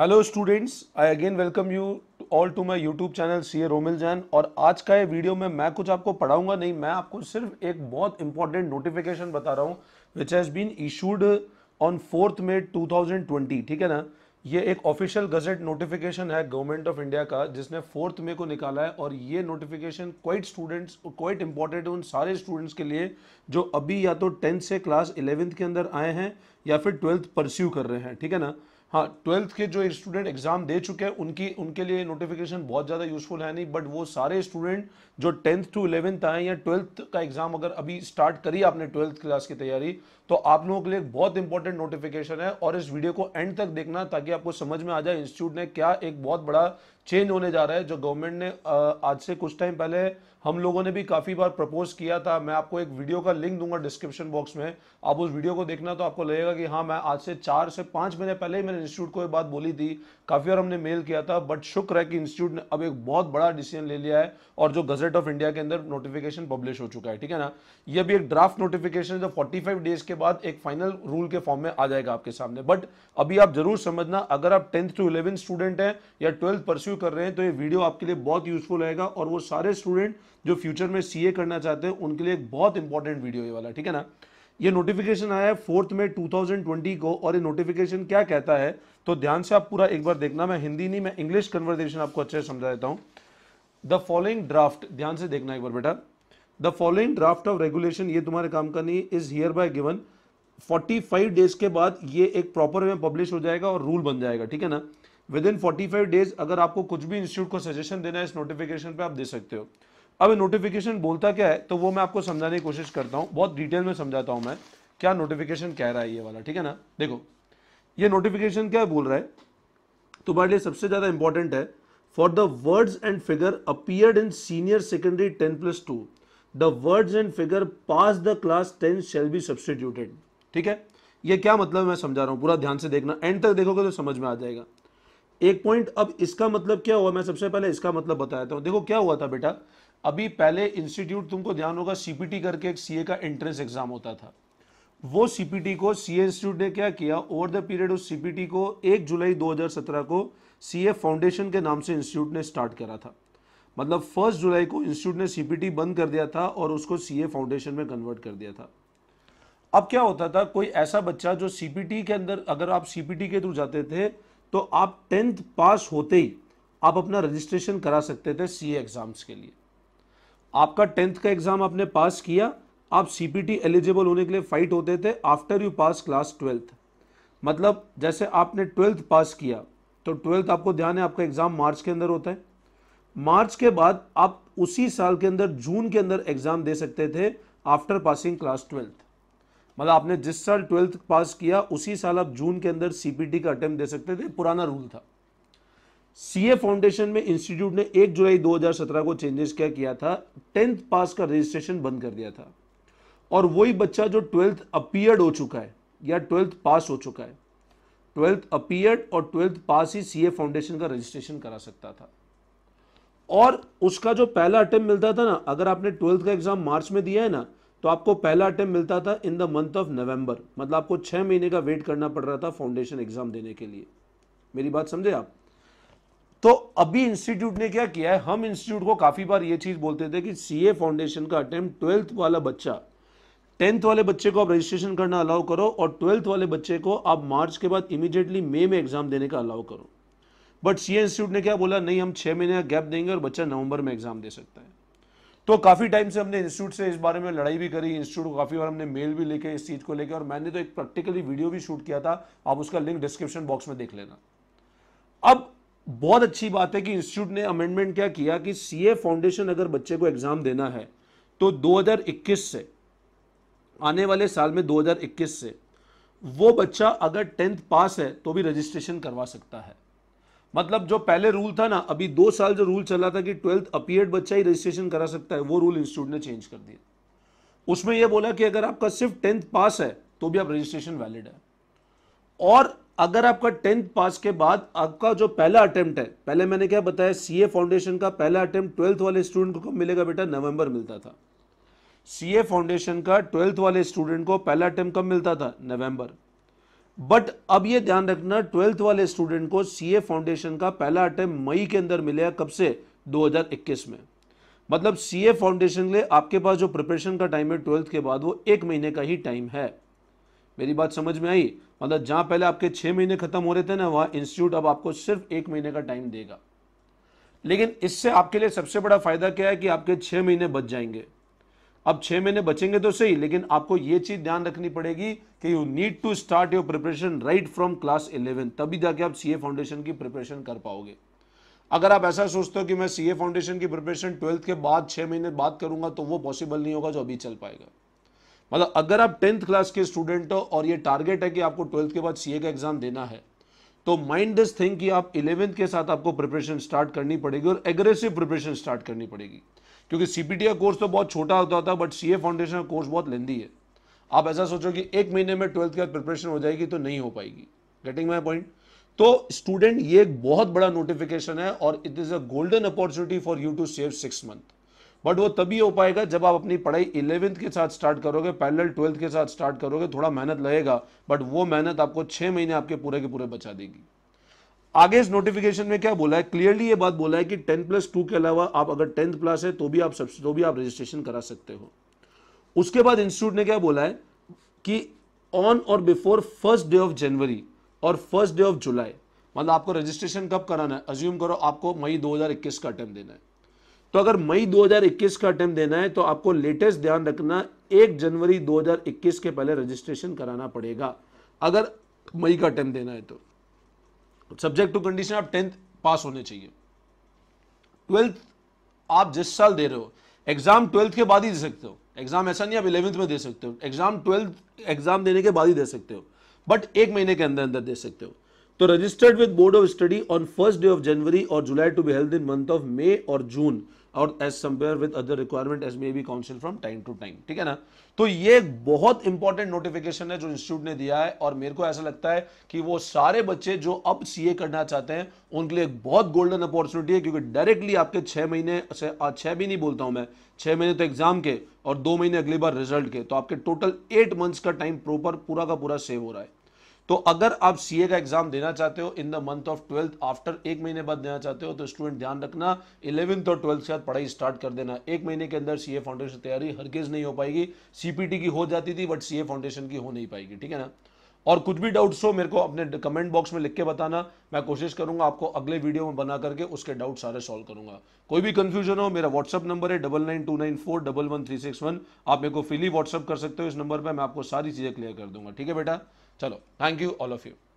hello students I again welcome you all to my YouTube channel C A Romil Jain और आज का ये video में मैं कुछ आपको पढ़ाऊंगा नहीं मैं आपको सिर्फ एक बहुत इंपॉर्टेंट नोटिफिकेशन बता रहा हूँ which has been issued on fourth May 2020 ठीक है ना ये एक ऑफिशियल गजेट नोटिफिकेशन है गवर्नमेंट ऑफ इंडिया का जिसने फोर्थ मे को निकाला है और ये notification quite students quite important उन सारे स्टूडेंट्स के लिए जो अभी या तो टेंथ से क्लास इलेवेंथ के अंदर आए हैं या फिर ट्वेल्थ परस्यू कर रहे हैं ठीक है ना हाँ ट्वेल्थ के जो स्टूडेंट एग्जाम दे चुके हैं उनकी उनके लिए नोटिफिकेशन बहुत ज़्यादा यूजफुल है नहीं बट वो सारे स्टूडेंट जो टेंथ टू इलेवेंथ आए या ट्वेल्थ का एग्जाम अगर अभी स्टार्ट करी आपने ट्वेल्थ क्लास की तैयारी तो आप लोगों के लिए बहुत इंपॉर्टेंट नोटिफिकेशन है और इस वीडियो को एंड तक देखना ताकि आपको समझ में आ जाए इंस्टीट्यूट ने क्या एक बहुत बड़ा चेंज होने जा रहा है जो गवर्नमेंट ने आज से कुछ टाइम पहले हम लोगों ने भी काफ़ी बार प्रपोज किया था मैं आपको एक वीडियो का लिंक दूंगा डिस्क्रिप्शन बॉक्स में आप उस वीडियो को देखना तो आपको लगेगा कि हाँ मैं आज से चार से पांच महीने पहले ही मैंने इंस्टीट्यूट को ये बात बोली थी काफ़ी बार हमने मेल किया था बट शुक्र है कि इंस्टीट्यूट ने अब एक बहुत बड़ा डिसीजन ले लिया है और जो गजेट ऑफ इंडिया के अंदर नोटिफिकेशन पब्लिश हो चुका है ठीक है ना ये भी एक ड्राफ्ट नोटिफिकेशन जो फोर्टी डेज के बाद एक फाइनल रूल के फॉर्म में आ जाएगा आपके सामने बट अभी आप जरूर समझना अगर आप टेंथ टू इलेवन स्टूडेंट है या ट्वेल्थ परस्यू परस्यू कर रहे हैं तो ये वीडियो आपके लिए बहुत यूजफुल रहेगा और वो सारे स्टूडेंट जो फ्यूचर में सीए करना चाहते हैं उनके लिए एक बहुत इंपॉर्टेंट वीडियो ये वाला ठीक है ना ये नोटिफिकेशन आया है फोर्थ में 2020 को और ये नोटिफिकेशन क्या कहता है तो ध्यान से आप पूरा एक बार देखना मैं हिंदी नहीं मैं इंग्लिश कन्वर्जेशन आपको अच्छे से समझा देता हूँ द फॉलोइंग ड्राफ्ट ध्यान से देखना एक बार बेटा the following draft of regulation ये तुम्हारे काम का नहीं is hereby given 45 days के बाद ये एक प्रॉपर में पब्लिश हो जाएगा और रूल बन जाएगा ठीक है ना within forty five days अगर आपको कुछ भी इंस्टीट्यूट को सजेशन देना है इस नोटिफिकेशन पे आप दे सकते हो अब नोटिफिकेशन बोलता क्या है तो वो मैं आपको समझाने की कोशिश करता हूँ बहुत डिटेल में समझाता हूँ मैं क्या नोटिफिकेशन कह रहा है ये वाला ठीक है ना देखो ये नोटिफिकेशन क्या बोल रहा है तुम्हारे लिए सबसे ज़्यादा इंपॉर्टेंट है for the words and figure appear in senior secondary ten plus two the words and figure pass the class ten shall be substituted ठीक है ये क्या मतलब मैं समझा रहा हूँ पूरा ध्यान से देखना एंड तक देखोगे तो समझ में आ जाएगा एक पॉइंट अब इसका मतलब क्या हुआ मैं सबसे पहले इसका मतलब बताया था देखो क्या हुआ था बेटा अभी पहले इंस्टीट्यूट तुमको ध्यान होगा सीपीटी करके एक सीए का एंट्रेंस एग्जाम होता था वो सीपीटी को सीए इंस्टीट्यूट ने क्या किया ओवर द पीरियड उस सीपीटी को 1 जुलाई 2017 को सीए फाउंडेशन के नाम से इंस्टीट्यूट ने स्टार्ट करा था मतलब फर्स्ट जुलाई को इंस्टीट्यूट ने सीपीटी बंद कर दिया था और उसको सीए फाउंडेशन में कन्वर्ट कर दिया था अब क्या होता था कोई ऐसा बच्चा जो सीपीटी के अंदर अगर आप सीपीटी के थ्रू जाते थे तो आप टेंथ पास होते ही आप अपना रजिस्ट्रेशन करा सकते थे सी एग्ज़ाम्स के लिए आपका टेंथ का एग्ज़ाम आपने पास किया आप सीपीटी एलिजिबल होने के लिए फ़ाइट होते थे after you pass class twelfth मतलब जैसे आपने ट्वेल्थ पास किया तो ट्वेल्थ आपको ध्यान है आपका एग्ज़ाम मार्च के अंदर होता है मार्च के बाद आप उसी साल के अंदर जून के अंदर एग्ज़ाम दे सकते थे आफ्टर पासिंग क्लास ट्वेल्थ मतलब आपने जिस साल ट्वेल्थ पास किया उसी साल आप जून के अंदर सीपीटी का अटेम्प्ट दे सकते थे पुराना रूल था सीए फाउंडेशन में इंस्टीट्यूट ने 1 जुलाई 2017 को चेंजेस क्या किया था टेंथ पास का रजिस्ट्रेशन बंद कर दिया था और वही बच्चा जो ट्वेल्थ अपियर्ड हो चुका है या ट्वेल्थ पास हो चुका है ट्वेल्थ अपियर्ड और ट्वेल्थ पास ही सीए फाउंडेशन का रजिस्ट्रेशन करा सकता था और उसका जो पहला अटेम्प्ट मिलता था ना अगर आपने ट्वेल्थ का एग्जाम मार्च में दिया है ना तो आपको पहला अटैम्प मिलता था in the month of November मतलब आपको छः महीने का वेट करना पड़ रहा था फाउंडेशन एग्जाम देने के लिए मेरी बात समझे आप तो अभी इंस्टीट्यूट ने क्या किया है हम इंस्टीट्यूट को काफ़ी बार ये चीज़ बोलते थे कि सीए फाउंडेशन का अटैम्प्ट ट्वेल्थ वाला बच्चा टेंथ वाले बच्चे को आप रजिस्ट्रेशन करना अलाउ करो और ट्वेल्थ वाले बच्चे को आप मार्च के बाद इमीडिएटली मई में एग्जाम देने का अलाउ करो बट सी इंस्टीट्यूट ने क्या बोला नहीं हम छः महीने का गैप देंगे और बच्चा नवंबर में एग्जाम दे सकता है तो काफ़ी टाइम से हमने इंस्टीट्यूट से इस बारे में लड़ाई भी करी इंस्टीट्यूट को काफ़ी बार हमने मेल भी लिखे इस चीज़ को लेकर और मैंने तो एक प्रैक्टिकली वीडियो भी शूट किया था आप उसका लिंक डिस्क्रिप्शन बॉक्स में देख लेना अब बहुत अच्छी बात है कि इंस्टीट्यूट ने अमेंडमेंट क्या किया कि सी फाउंडेशन अगर बच्चे को एग्जाम देना है तो 2021 से आने वाले साल में 2021 से वो बच्चा अगर टेंथ पास है तो भी रजिस्ट्रेशन करवा सकता है मतलब जो पहले रूल था ना अभी दो साल जो रूल चला था कि ट्वेल्थ अपियर्ड बच्चा ही रजिस्ट्रेशन करा सकता है वो रूल इंस्टीट्यूट ने चेंज कर दिया उसमें यह बोला कि अगर आपका सिर्फ टेंथ पास है तो भी आप रजिस्ट्रेशन वैलिड है और अगर आपका टेंथ पास के बाद आपका जो पहला अटेम्प्ट है पहले मैंने क्या बताया सीए फाउंडेशन का पहला अटेम्प्ट ट्वेल्थ वाले स्टूडेंट को मिलेगा बेटा नवंबर मिलता था सीए फाउंडेशन का ट्वेल्थ वाले स्टूडेंट को पहला अटेम्प्ट कब मिलता था नवंबर बट अब ये ध्यान रखना ट्वेल्थ वाले स्टूडेंट को सीए फाउंडेशन का पहला अटेम्प मई के अंदर मिलेगा कब से 2021 में मतलब सीए फाउंडेशन के लिए आपके पास जो प्रिपरेशन का टाइम है ट्वेल्थ के बाद वो एक महीने का ही टाइम है मेरी बात समझ में आई मतलब जहां पहले आपके छह महीने खत्म हो रहे थे ना वहां इंस्टीट्यूट अब आपको सिर्फ एक महीने का टाइम देगा लेकिन इससे आपके लिए सबसे बड़ा फायदा क्या है कि आपके छह महीने बच जाएंगे अब छह महीने बचेंगे तो सही लेकिन आपको यह चीज़ ध्यान रखनी पड़ेगी कि you need to start your preparation right from class eleven तभी जाके आप सीए फाउंडेशन की प्रिपरेशन कर पाओगे अगर आप ऐसा सोचते हो कि मैं सीए फाउंडेशन की प्रिपरेशन ट्वेल्थ के बाद छह महीने बाद करूंगा तो वो पॉसिबल नहीं होगा जो अभी चल पाएगा मतलब अगर आप टेंथ क्लास के स्टूडेंट हो और ये टारगेट है कि आपको ट्वेल्थ के बाद सीए का एग्जाम देना है तो माइंड दिस थिंग कि आप इलेवेंथ के साथ आपको प्रिपरेशन स्टार्ट करनी पड़ेगी और एग्रेसिव प्रिपरेशन स्टार्ट करनी पड़ेगी क्योंकि सी का कोर्स तो बहुत छोटा होता था बट सी फाउंडेशन का कोर्स बहुत लेंदी है आप ऐसा सोचो कि एक महीने में ट्वेल्थ के बाद प्रिपरेशन हो जाएगी तो नहीं हो पाएगी गेटिंग माई पॉइंट तो स्टूडेंट ये एक बहुत बड़ा नोटिफिकेशन है और it is a golden opportunity for you to save six month but वो तभी हो पाएगा जब आप अपनी पढ़ाई इलेवेंथ के साथ स्टार्ट करोगे पैरेलल ट्वेल्थ के साथ स्टार्ट करोगे थोड़ा मेहनत लगेगा बट वो मेहनत आपको छह महीने आपके पूरे के पूरे बचा देगी आगे इस नोटिफिकेशन में क्या बोला है क्लियरली ये बात बोला है कि टेन प्लस टू के अलावा आप अगर टेंथ प्लस है तो भी आप सबसे तो भी आप रजिस्ट्रेशन करा सकते हो उसके बाद इंस्टीट्यूट ने क्या बोला है कि ऑन और before first day of January और फर्स्ट डे ऑफ जुलाई मतलब आपको रजिस्ट्रेशन कब कराना है अज्यूम करो आपको मई 2021 का अटैम्प देना है तो अगर मई 2021 का अटैम्प देना है तो आपको लेटेस्ट ध्यान रखना एक जनवरी 2021 के पहले रजिस्ट्रेशन कराना पड़ेगा अगर मई का अटैम्प देना है तो सब्जेक्ट टू कंडीशन आप टेंथ पास होने चाहिए ट्वेल्थ आप जिस साल दे रहे हो एग्जाम ट्वेल्थ के बाद ही दे सकते हो एग्जाम ऐसा नहीं आप इलेवेंथ में दे सकते हो एग्जाम ट्वेल्थ एग्जाम देने के बाद ही दे सकते हो बट एक महीने के अंदर अंदर दे सकते हो तो registered with board of study on first day of January और July to be held in month of May और जून और as compare with other requirement as may be council from time to time ठीक है ना तो ये बहुत important notification है जो इंस्टीट्यूट ने दिया है और मेरे को ऐसा लगता है कि वो सारे बच्चे जो अब सीए करना चाहते हैं उनके लिए एक बहुत गोल्डन अपॉर्चुनिटी है क्योंकि डायरेक्टली आपके छह महीने से छह भी नहीं बोलता हूं मैं छह महीने तो एग्जाम के और दो महीने अगली बार रिजल्ट के तो आपके टोटल एट मंथ्स का टाइम प्रॉपर पूरा का पूरा सेव हो रहा है तो अगर आप सीए का एग्जाम देना चाहते हो in the month of twelfth after एक महीने बाद देना चाहते हो तो स्टूडेंट ध्यान रखना इलेवंथ और ट्वेल्थ के बाद पढ़ाई स्टार्ट कर देना एक महीने के अंदर सीए फाउंडेशन तैयारी हरगिज नहीं हो पाएगी सीपीटी की हो जाती थी बट सीए फाउंडेशन की हो नहीं पाएगी ठीक है ना और कुछ भी डाउट्स हो मेरे को अपने कमेंट बॉक्स में लिख के बताना मैं कोशिश करूंगा आपको अगले वीडियो में बना करके उसके डाउट सारे सॉल्व करूंगा कोई भी कंफ्यूजन हो मेरा व्हाट्सअप नंबर है double nine two nine four double one three six one आप मेरे को फ्रीली व्हाट्सअप कर सकते हो इस नंबर पर मैं आपको सारी चीज़ें क्लियर कर दूंगा ठीक है बेटा चलो thank you all of you